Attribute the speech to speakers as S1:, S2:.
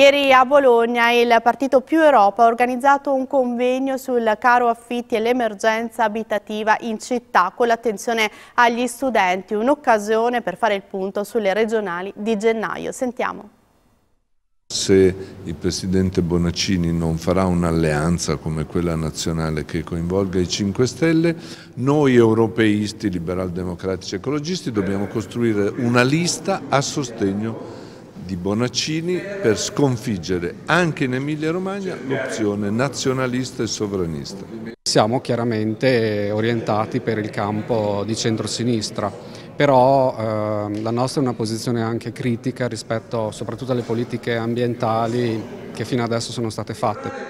S1: Ieri a Bologna il Partito Più Europa ha organizzato un convegno sul caro affitti e l'emergenza abitativa in città con l'attenzione agli studenti, un'occasione per fare il punto sulle regionali di gennaio. Sentiamo.
S2: Se il Presidente Bonaccini non farà un'alleanza come quella nazionale che coinvolga i 5 Stelle, noi europeisti, liberal democratici e ecologisti dobbiamo costruire una lista a sostegno di di Bonaccini per sconfiggere anche in Emilia-Romagna l'opzione nazionalista e sovranista.
S3: Siamo chiaramente orientati per il campo di centrosinistra, però eh, la nostra è una posizione anche critica rispetto soprattutto alle politiche ambientali che fino adesso sono state fatte.